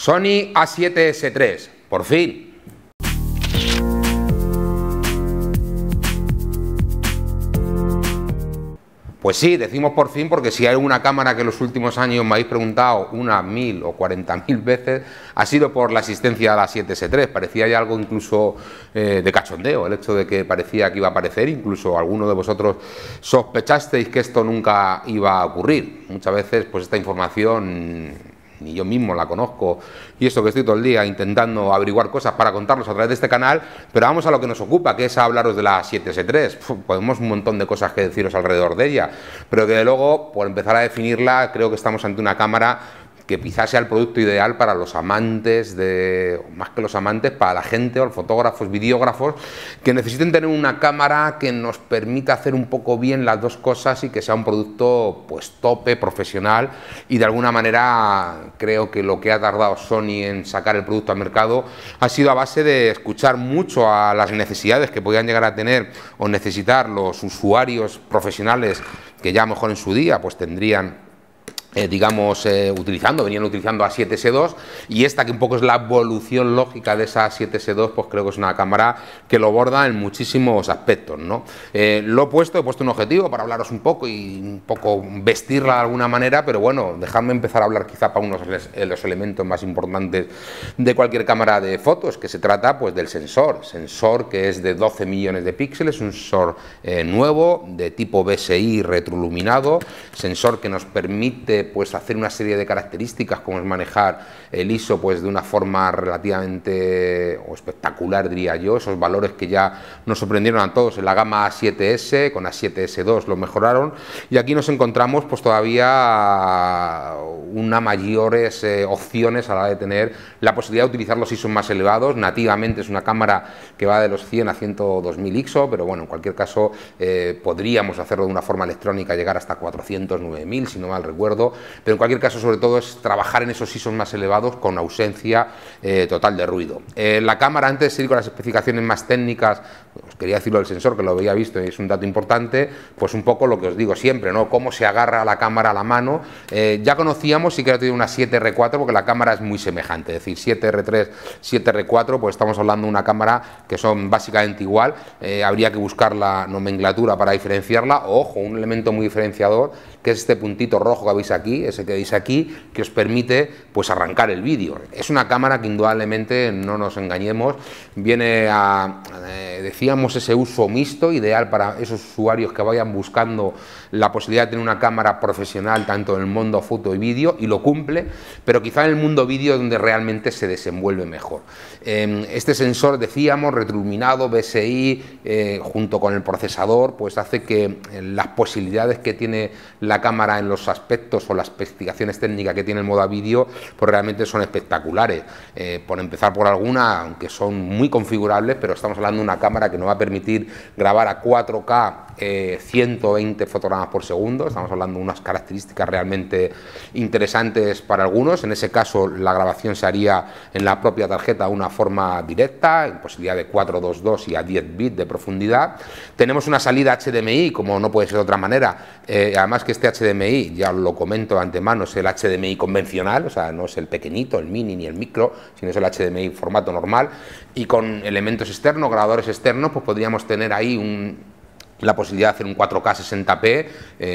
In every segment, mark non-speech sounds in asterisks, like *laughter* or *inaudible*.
Sony A7S3, por fin. Pues sí, decimos por fin, porque si hay una cámara que en los últimos años me habéis preguntado unas mil o cuarenta mil veces, ha sido por la asistencia de la 7S3. Parecía ya algo incluso eh, de cachondeo, el hecho de que parecía que iba a aparecer, incluso alguno de vosotros sospechasteis que esto nunca iba a ocurrir. Muchas veces, pues esta información ni yo mismo la conozco, y esto que estoy todo el día intentando averiguar cosas para contarlos a través de este canal, pero vamos a lo que nos ocupa, que es hablaros de la 7S3. podemos un montón de cosas que deciros alrededor de ella, pero que de luego, por empezar a definirla, creo que estamos ante una cámara que quizás sea el producto ideal para los amantes, de, más que los amantes, para la gente o fotógrafos, videógrafos, que necesiten tener una cámara que nos permita hacer un poco bien las dos cosas y que sea un producto pues tope, profesional y de alguna manera creo que lo que ha tardado Sony en sacar el producto al mercado ha sido a base de escuchar mucho a las necesidades que podían llegar a tener o necesitar los usuarios profesionales que ya mejor en su día pues tendrían eh, digamos, eh, utilizando, venían utilizando A7S2 y esta que un poco es la evolución lógica de esa 7 s 2 pues creo que es una cámara que lo borda en muchísimos aspectos, ¿no? Eh, lo he puesto, he puesto un objetivo para hablaros un poco y un poco vestirla de alguna manera, pero bueno, dejadme empezar a hablar quizá para unos de los elementos más importantes de cualquier cámara de fotos, que se trata pues del sensor, sensor que es de 12 millones de píxeles, un sensor nuevo de tipo BSI retroiluminado, sensor que nos permite pues, hacer una serie de características, como es manejar el ISO pues, de una forma relativamente espectacular, diría yo, esos valores que ya nos sorprendieron a todos en la gama A7S, con A7S2 lo mejoraron, y aquí nos encontramos pues, todavía una mayores eh, opciones a la hora de tener la posibilidad de utilizar los ISO más elevados, nativamente es una cámara que va de los 100 a 102.000 ISO, pero bueno, en cualquier caso eh, podríamos hacerlo de una forma electrónica, llegar hasta 409.000, si no mal recuerdo, pero en cualquier caso, sobre todo, es trabajar en esos ISOs más elevados con ausencia eh, total de ruido. Eh, la cámara, antes de seguir con las especificaciones más técnicas, os quería decirlo del sensor, que lo había visto y es un dato importante, pues un poco lo que os digo siempre, ¿no? Cómo se agarra la cámara a la mano. Eh, ya conocíamos, sí que ahora una 7R4, porque la cámara es muy semejante, es decir, 7R3, 7R4, pues estamos hablando de una cámara que son básicamente igual, habría que buscar la nomenclatura para diferenciarla, ojo, un elemento muy diferenciador que es este puntito rojo que veis aquí, ese que veis aquí, que os permite pues arrancar el vídeo. Es una cámara que indudablemente, no nos engañemos, viene a, eh, decíamos, ese uso mixto, ideal para esos usuarios que vayan buscando la posibilidad de tener una cámara profesional tanto en el mundo foto y vídeo y lo cumple, pero quizá en el mundo vídeo donde realmente se desenvuelve mejor. Em, este sensor, decíamos, ...retruminado, BSI, eh, junto con el procesador, pues hace que eh, las posibilidades que tiene la cámara en los aspectos o las especificaciones técnicas que tiene el modo vídeo, pues realmente son espectaculares. Eh, por empezar por alguna, aunque son muy configurables, pero estamos hablando de una cámara que nos va a permitir grabar a 4K 120 eh, fotogramas por segundo, estamos hablando de unas características realmente interesantes para algunos, en ese caso la grabación se haría en la propia tarjeta de una forma directa, en posibilidad de 422 y a 10 bits de profundidad. Tenemos una salida HDMI, como no puede ser de otra manera, eh, además que este HDMI, ya lo comento de antemano, es el HDMI convencional, o sea, no es el pequeñito, el mini ni el micro, sino es el HDMI formato normal, y con elementos externos, grabadores externos, pues podríamos tener ahí un, la posibilidad de hacer un 4K 60p eh,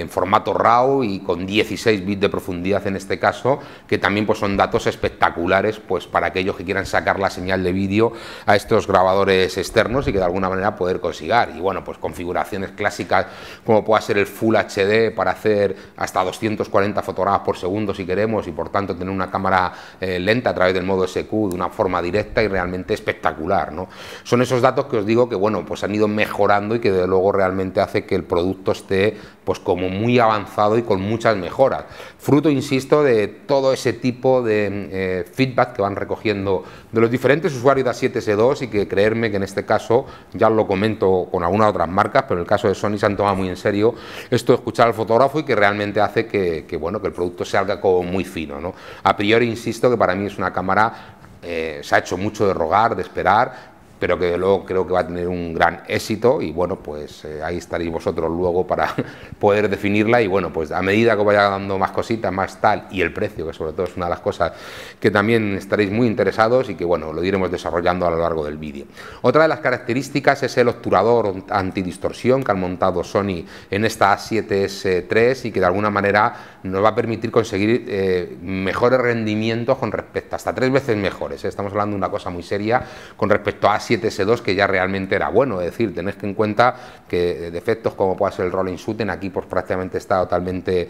en formato RAW y con 16 bits de profundidad en este caso, que también pues, son datos espectaculares pues, para aquellos que quieran sacar la señal de vídeo a estos grabadores externos y que de alguna manera poder consigar. Y bueno, pues configuraciones clásicas como pueda ser el Full HD para hacer hasta 240 fotogramas por segundo si queremos y por tanto tener una cámara eh, lenta a través del modo SQ de una forma directa y realmente espectacular. ¿no? Son esos datos que os digo que bueno, pues han ido mejorando y que de luego realmente realmente hace que el producto esté pues como muy avanzado y con muchas mejoras. Fruto, insisto, de todo ese tipo de eh, feedback que van recogiendo de los diferentes usuarios de A7S2 y que creerme que en este caso, ya lo comento con algunas otras marcas, pero en el caso de Sony se han tomado muy en serio esto de escuchar al fotógrafo y que realmente hace que, bueno, que el producto salga como muy fino. ¿no? A priori, insisto, que para mí es una cámara eh, se ha hecho mucho de rogar, de esperar, pero que luego creo que va a tener un gran éxito y bueno, pues eh, ahí estaréis vosotros luego para *laughs* poder definirla y bueno, pues a medida que vaya dando más cositas, más tal y el precio, que sobre todo es una de las cosas que también estaréis muy interesados y que bueno, lo iremos desarrollando a lo largo del vídeo. Otra de las características es el obturador antidistorsión que han montado Sony en esta A7S 3 y que de alguna manera nos va a permitir conseguir eh, mejores rendimientos con respecto, hasta tres veces mejores. ¿eh? Estamos hablando de una cosa muy seria con respecto a A7S2, que ya realmente era bueno. Es decir, tenéis que en cuenta que eh, defectos como pueda ser el rolling shooting, aquí pues prácticamente está totalmente,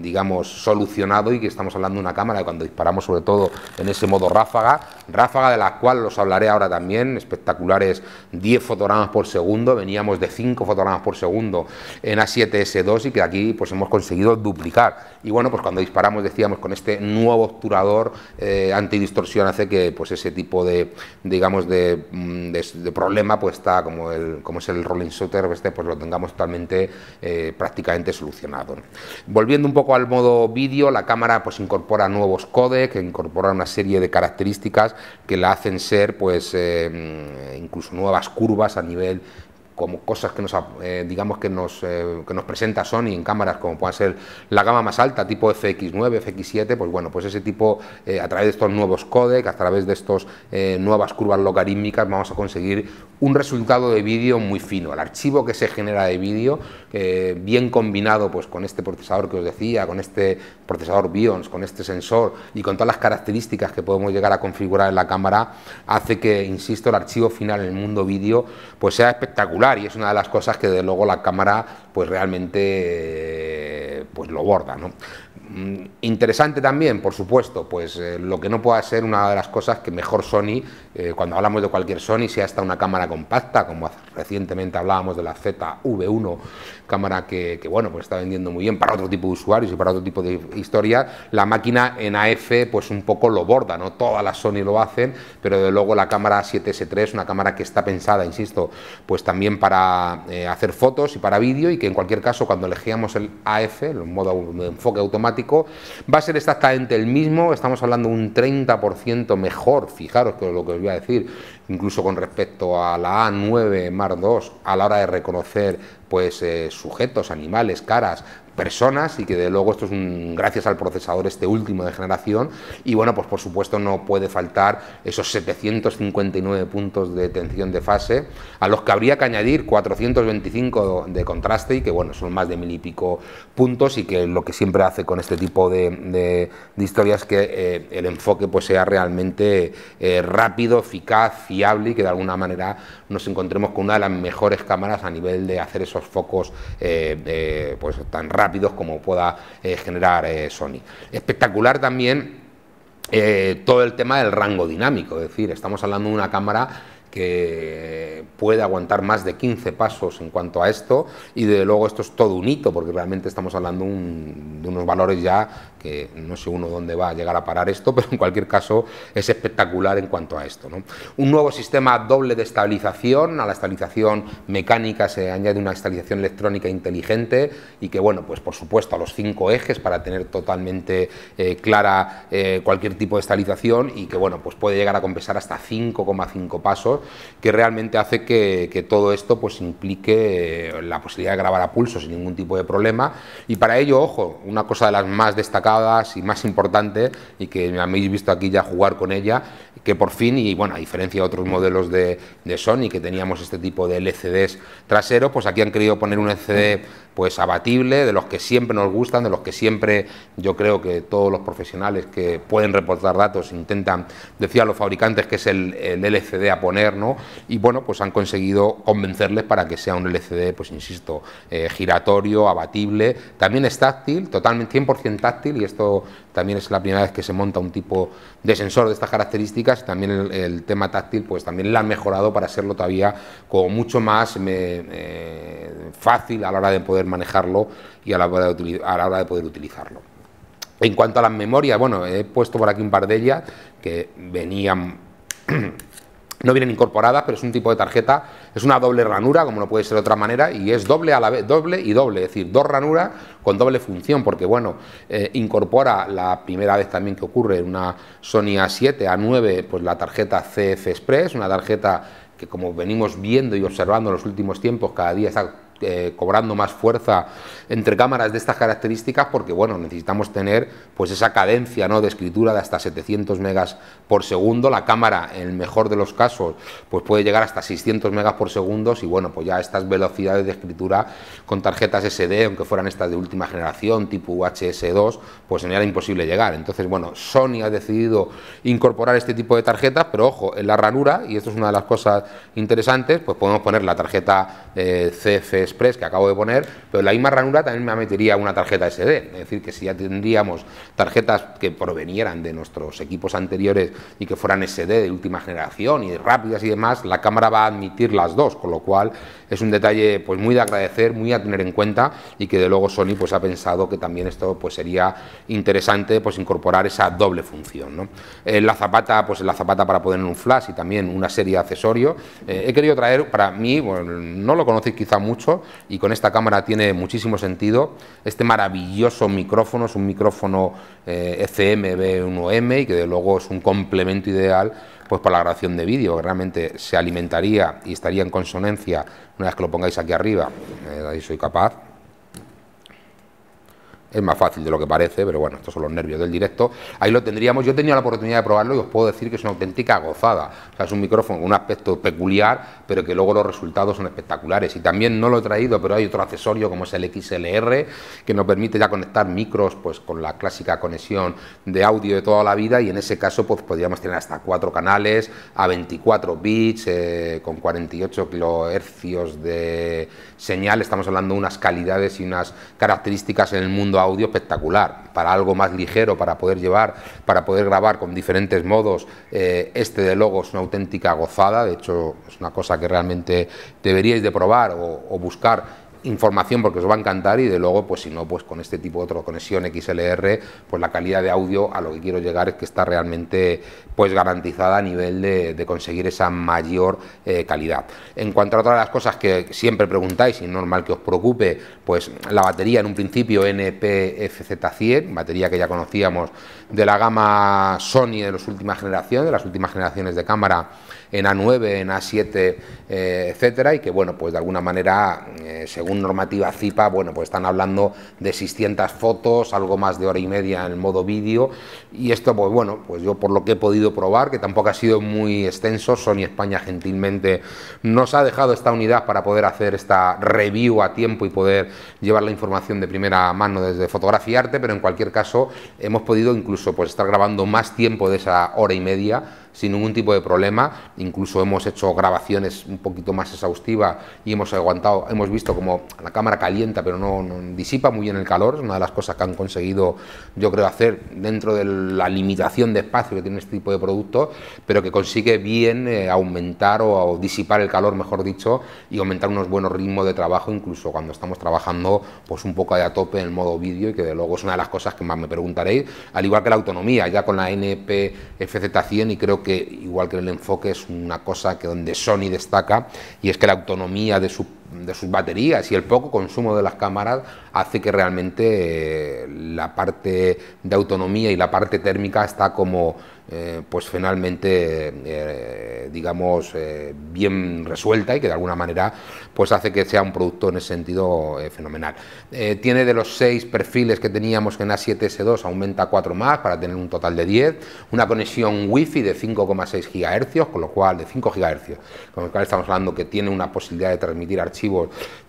digamos, solucionado y que estamos hablando de una cámara cuando disparamos sobre todo en ese modo ráfaga, ráfaga de la cual os hablaré ahora también, espectaculares 10 fotogramas por segundo, veníamos de 5 fotogramas por segundo en A7S2 y que aquí pues hemos conseguido duplicar. Y bueno, pues cuando disparamos, decíamos, con este nuevo obturador eh, antidistorsión hace que pues ese tipo de, digamos, mm, de, problema, pues está como, el, como es el rolling shutter, este, pues lo tengamos totalmente, eh, prácticamente solucionado. Volviendo un poco al modo vídeo, la cámara pues incorpora nuevos codecs, incorpora una serie de características que la hacen ser, pues, eh, mm, incluso nuevas curvas a nivel como cosas que nos, eh, digamos que nos, eh, que nos presenta Sony en cámaras, como pueda ser la gama más alta, tipo FX9, FX7, pues bueno, pues ese tipo, eh, a través de estos nuevos codecs, a través de estas nuevas curvas logarítmicas, vamos a conseguir un resultado de vídeo muy fino. El archivo que se genera de vídeo, eh, bien combinado pues, con este procesador que os decía, con este procesador BIOS, con este sensor y con todas las características que podemos llegar a configurar en la cámara, hace que, insisto, el archivo final en el mundo vídeo pues, sea espectacular y es una de las cosas que de luego la cámara pues realmente eh, pues lo borda. ¿no? Mm, interesante también, por supuesto, pues eh, lo que no pueda ser una de las cosas que mejor Sony, eh, cuando hablamos de cualquier Sony, sea hasta una cámara compacta, como recientemente hablábamos de la ZV1, cámara que, bueno, pues está vendiendo muy bien para otro tipo de usuarios y para otro tipo de historia, la máquina en AF pues un poco lo borda, ¿no? Todas las Sony lo hacen, pero de luego la cámara 7S3, una cámara que está pensada, insisto, pues también para eh, hacer fotos y para vídeo y que en cualquier caso cuando elegíamos el AF, el modo de enfoque automático, va a ser exactamente el mismo, estamos hablando un 30% mejor, fijaros que lo que os voy a decir, incluso con respecto a la A9 Mar 2, a la hora de reconocer pues eh, sujetos, animales, caras, personas y que de luego esto es gracias al procesador este último de generación y bueno pues por supuesto no puede faltar esos 759 puntos de tensión de fase a los que habría que añadir 425 de contraste y que bueno son más de mil y pico puntos y que lo que siempre hace con este tipo de, historias que eh, el enfoque pues sea realmente eh, rápido eficaz y que de alguna manera nos encontremos con una de las mejores cámaras a nivel de hacer esos focos eh, eh, pues tan rápidos como pueda eh, generar Sony. Espectacular también todo el tema del rango dinámico, es decir, estamos hablando de una cámara que puede aguantar más de 15 pasos en cuanto a esto y desde luego esto es todo un hito porque realmente estamos hablando de unos valores ya que no sé uno dónde va a llegar a parar esto, pero en cualquier caso es espectacular en cuanto a esto. Un nuevo sistema doble de estabilización, a la estabilización mecánica se añade una estabilización electrónica inteligente y que, bueno, pues por supuesto a los cinco ejes para tener totalmente eh, clara eh, cualquier tipo de estabilización y que, bueno, pues puede llegar a compensar hasta 5,5 pasos, que realmente hace que, que todo esto pues implique eh, la posibilidad de grabar a pulso sin ningún tipo de problema y para ello, ojo, una cosa de las más destacadas y más importante, y que me habéis visto aquí ya jugar con ella, que por fin, y bueno, a diferencia de otros modelos de, Sony que teníamos este tipo de LCDs traseros, pues aquí han querido poner un LCD pues abatible, de los que siempre nos gustan, de los que siempre yo creo que todos los profesionales que pueden reportar datos intentan decir a los fabricantes que es el, LCD a poner, ¿no? Y bueno, pues han conseguido convencerles para que sea un LCD, pues insisto, eh, giratorio, abatible, también es táctil, totalmente 100% táctil esto también es la primera vez que se monta un tipo de sensor de estas características, también el, tema táctil pues también la han mejorado para hacerlo todavía como mucho más eh, eh, fácil a la hora de poder manejarlo y a la hora de, a la hora de poder utilizarlo. En cuanto a las memorias, bueno, he puesto por aquí un par de ellas que venían no vienen incorporadas, pero es un tipo de tarjeta, es una doble ranura, como no puede ser de otra manera, y es doble a la vez, doble y doble, es decir, dos ranuras con doble función, porque bueno, eh, incorpora la primera vez también que ocurre en una Sony A7, A9, pues la tarjeta CF Express, una tarjeta que como venimos viendo y observando en los últimos tiempos, cada día está eh, cobrando más fuerza entre cámaras de estas características porque bueno, necesitamos tener pues esa cadencia ¿no? de escritura de hasta 700 megas por segundo, la cámara en el mejor de los casos pues puede llegar hasta 600 megas por segundo y bueno, pues ya estas velocidades de escritura con tarjetas SD, aunque fueran estas de última generación, tipo UHS2, pues era imposible llegar. Entonces, bueno, Sony ha decidido incorporar este tipo de tarjetas, pero ojo, en la ranura, y esto es una de las cosas interesantes, pues podemos poner la tarjeta eh, CFS que acabo de poner, pero en la misma ranura también me metería una tarjeta SD. Es decir, que si ya tendríamos tarjetas que provenieran de nuestros equipos anteriores y que fueran SD de última generación y rápidas y demás, la cámara va a admitir las dos, con lo cual es un detalle pues muy de agradecer, muy a tener en cuenta y que de luego Sony pues ha pensado que también esto pues sería interesante pues incorporar esa doble función. ¿no? Eh, la zapata, pues la zapata para poner un flash y también una serie de accesorios. Eh, he querido traer para mí, bueno, no lo conocéis quizá mucho, y con esta cámara tiene muchísimo sentido. Este maravilloso micrófono es un micrófono eh, fmb 1 m y que de luego es un complemento ideal pues para la grabación de vídeo, realmente se alimentaría y estaría en consonancia una vez que lo pongáis aquí arriba, eh, ahí soy capaz, es más fácil de lo que parece, pero bueno, estos son los nervios del directo. Ahí lo tendríamos. Yo he tenido la oportunidad de probarlo y os puedo decir que es una auténtica gozada. O sea, es un micrófono con un aspecto peculiar, pero que luego los resultados son espectaculares. Y también no lo he traído, pero hay otro accesorio como es el XLR, que nos permite ya conectar micros pues con la clásica conexión de audio de toda la vida. Y en ese caso, pues podríamos tener hasta cuatro canales a 24 bits, eh, con 48 kilohercios de señal. Estamos hablando de unas calidades y unas características en el mundo audio espectacular. Para algo más ligero, para poder llevar, para poder grabar con diferentes modos, eh, este de logos es una auténtica gozada. De hecho, es una cosa que realmente deberíais de probar o buscar información porque os va a encantar y de luego, pues si no, pues con este tipo de otro conexión XLR, pues la calidad de audio a lo que quiero llegar es que está realmente pues garantizada a nivel de, conseguir esa mayor eh, calidad. En cuanto a otras las cosas que siempre preguntáis y normal que os preocupe, pues la batería en un principio NPFZ100, batería que ya conocíamos de la gama Sony de las últimas generaciones, de las últimas generaciones de cámara, en A9, en A7, eh, etcétera, y que bueno, pues de alguna manera, eh, según normativa CIPA, bueno, pues están hablando de 600 fotos, algo más de hora y media en el modo vídeo, y esto, pues bueno, pues yo por lo que he podido probar, que tampoco ha sido muy extenso, Sony España gentilmente nos ha dejado esta unidad para poder hacer esta review a tiempo y poder llevar la información de primera mano desde fotografía arte, pero en cualquier caso hemos podido incluso pues estar grabando más tiempo de esa hora y media sin ningún tipo de problema, incluso hemos hecho grabaciones un poquito más exhaustivas y hemos aguantado, hemos visto como la cámara calienta pero no, disipa muy bien el calor, es una de las cosas que han conseguido yo creo hacer dentro de la limitación de espacio que tiene este tipo de producto, pero que consigue bien eh, aumentar o, disipar el calor, mejor dicho, y aumentar unos buenos ritmos de trabajo, incluso cuando estamos trabajando pues un poco de a tope en el modo vídeo y que de luego es una de las cosas que más me preguntaréis, al igual que la autonomía, ya con la npfz 100 y creo que igual que el enfoque es una cosa que donde Sony destaca y es que la autonomía de su de sus baterías y el poco consumo de las cámaras hace que realmente eh, la parte de autonomía y la parte térmica está como eh, pues finalmente eh, digamos bien resuelta y que de alguna manera pues hace que sea un producto en ese sentido fenomenal. tiene de los seis perfiles que teníamos en A7S2 aumenta cuatro más para tener un total de 10, una conexión wifi de 5,6 GHz, con lo cual de 5 GHz, con lo cual estamos hablando que tiene una posibilidad de transmitir archivos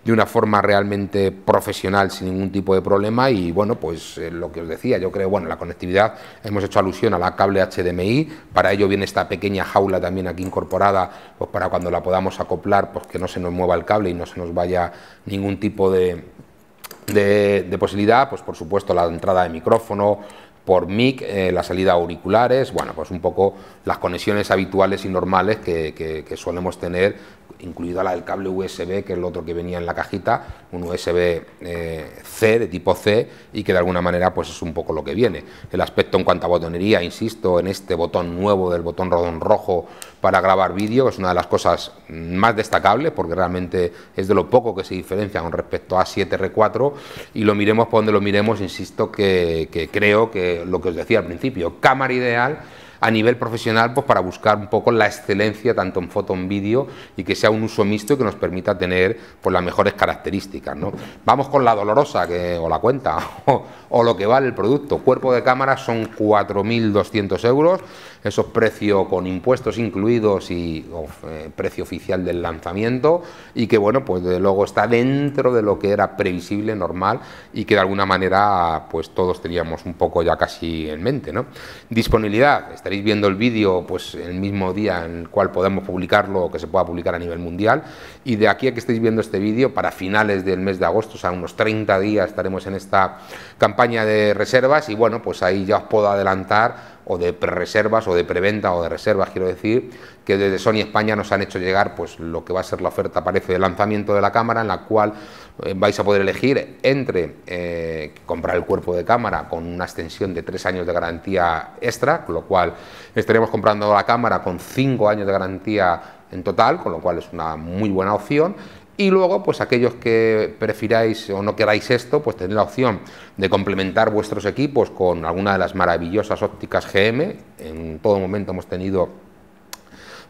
de una forma realmente profesional, sin ningún tipo de problema. Y bueno, pues eh, lo que os decía, yo creo, bueno, la conectividad, hemos hecho alusión a la cable HDMI, para ello viene esta pequeña jaula también aquí incorporada, pues para cuando la podamos acoplar, pues que no se nos mueva el cable y no se nos vaya ningún tipo de, posibilidad, pues por supuesto la entrada de micrófono, por mic, eh, la salida auriculares, bueno, pues un poco las conexiones habituales y normales que, que solemos tener incluida la del cable USB, que es el otro que venía en la cajita, un USB eh, C, de tipo C, y que de alguna manera pues es un poco lo que viene. El aspecto en cuanto a botonería, insisto, en este botón nuevo del botón rodón rojo para grabar vídeo, es una de las cosas más destacables, porque realmente es de lo poco que se diferencia con respecto a 7R4, y lo miremos por donde lo miremos, insisto, que, que creo que lo que os decía al principio, cámara ideal, a nivel profesional pues para buscar un poco la excelencia tanto en foto en vídeo y que sea un uso mixto y que nos permita tener pues las mejores características. ¿no? Vamos con la dolorosa que, o la cuenta *laughs* o, lo que vale el producto. Cuerpo de cámara son 4.200 euros, esos precios con impuestos incluidos y eh, precio oficial del lanzamiento y que bueno pues desde luego está dentro de lo que era previsible, normal y que de alguna manera pues todos teníamos un poco ya casi en mente. ¿no? Disponibilidad, estaréis viendo el vídeo pues el mismo día en el cual podemos publicarlo o que se pueda publicar a nivel mundial. Y de aquí a que estéis viendo este vídeo, para finales del mes de agosto, o sea, unos 30 días estaremos en esta campaña de reservas y bueno, pues ahí ya os puedo adelantar o de reservas o de preventa o de reservas, quiero decir, que desde Sony España nos han hecho llegar pues lo que va a ser la oferta, parece, de lanzamiento de la cámara, en la cual eh, vais a poder elegir entre eh, comprar el cuerpo de cámara con una extensión de tres años de garantía extra, con lo cual estaremos comprando la cámara con cinco años de garantía en total, con lo cual es una muy buena opción, y luego, pues aquellos que prefiráis o no queráis esto, pues tenéis la opción de complementar vuestros equipos con alguna de las maravillosas ópticas GM. En todo momento hemos tenido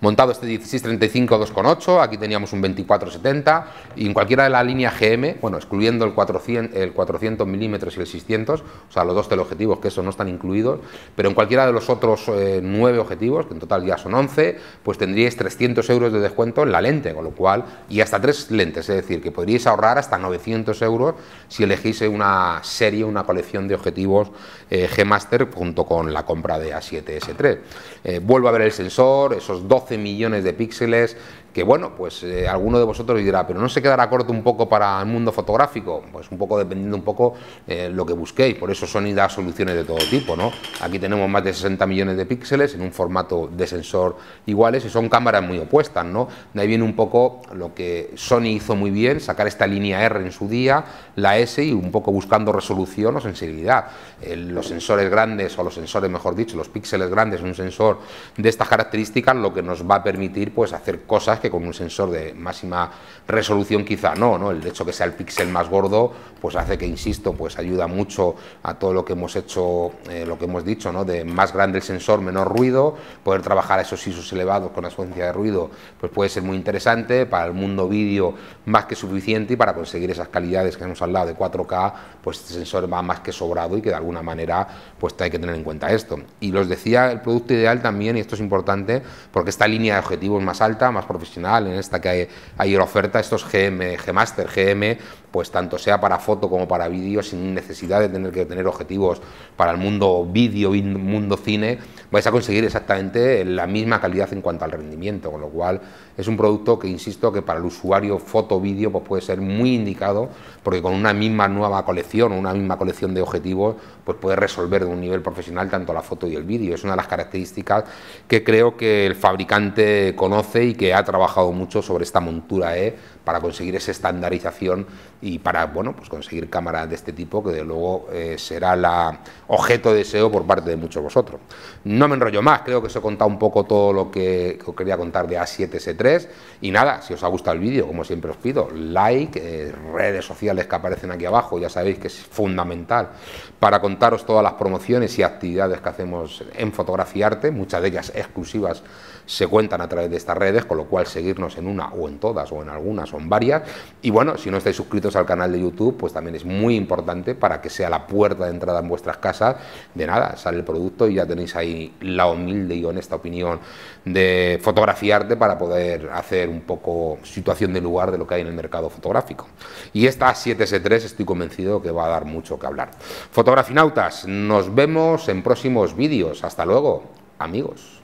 Montado este 1635 2,8, aquí teníamos un 2470 y en cualquiera de la línea GM, bueno, excluyendo el 400, el 400 milímetros y el 600, o sea, los dos teleobjetivos que eso no están incluidos, pero en cualquiera de los otros eh, nueve objetivos, que en total ya son 11, pues tendríais 300 euros de descuento en la lente, con lo cual, y hasta tres lentes, es decir, que podríais ahorrar hasta 900 euros si elegís una serie, una colección de objetivos eh, G-Master junto con la compra de A7S3. Eh, vuelvo a ver el sensor, esos 12 12 millones de píxeles, que bueno, pues eh, alguno de vosotros dirá, pero no se quedará corto un poco para el mundo fotográfico, pues un poco dependiendo un poco eh, lo que busquéis, por eso Sony da soluciones de todo tipo, ¿no? Aquí tenemos más de 60 millones de píxeles en un formato de sensor iguales y son cámaras muy opuestas, ¿no? De ahí viene un poco lo que Sony hizo muy bien, sacar esta línea R en su día, la S y un poco buscando resolución o sensibilidad. Eh, los sensores grandes o los sensores, mejor dicho, los píxeles grandes, un sensor de estas características lo que nos va a permitir pues hacer cosas que con un sensor de máxima resolución quizá no, ¿no? El hecho que sea el píxel más gordo, pues hace que, insisto, pues ayuda mucho a todo lo que hemos hecho, eh, lo que hemos dicho, ¿no? De más grande el sensor, menor ruido, poder trabajar esos ISOs elevados con la suencia de ruido, pues puede ser muy interesante, para el mundo vídeo más que suficiente y para conseguir esas calidades que hemos hablado de 4K, pues este sensor va más que sobrado y que de alguna manera pues hay que tener en cuenta esto. Y los decía, el producto ideal también, y esto es importante, porque esta línea de objetivos más alta, más profesional, en esta que hay, hay oferta, estos GM, Gmaster, GM, pues tanto sea para foto como para vídeo, sin necesidad de tener que tener objetivos para el mundo vídeo y mundo cine, vais a conseguir exactamente la misma calidad en cuanto al rendimiento, con lo cual es un producto que, insisto, que para el usuario foto-vídeo pues puede ser muy indicado, porque con una misma nueva colección o una misma colección de objetivos, pues puede resolver de un nivel profesional tanto la foto y el vídeo. Es una de las características que creo que el fabricante conoce y que ha trabajado trabajado mucho sobre esta montura E para conseguir esa estandarización y para bueno, pues conseguir cámaras de este tipo que de luego eh, será la objeto de deseo por parte de muchos de vosotros. No me enrollo más, creo que os he contado un poco todo lo que os quería contar de A7S3 y nada, si os ha gustado el vídeo, como siempre os pido, like, eh, redes sociales que aparecen aquí abajo, ya sabéis que es fundamental para contaros todas las promociones y actividades que hacemos en fotografía arte, muchas de ellas exclusivas se cuentan a través de estas redes, con lo cual seguirnos en una o en todas o en algunas o en varias. Y bueno, si no estáis suscritos al canal de YouTube, pues también es muy importante para que sea la puerta de entrada en vuestras casas. De nada, sale el producto y ya tenéis ahí la humilde y honesta opinión de fotografiarte para poder hacer un poco situación de lugar de lo que hay en el mercado fotográfico. Y esta 7S3 estoy convencido que va a dar mucho que hablar. Fotografinautas, nos vemos en próximos vídeos. Hasta luego, amigos.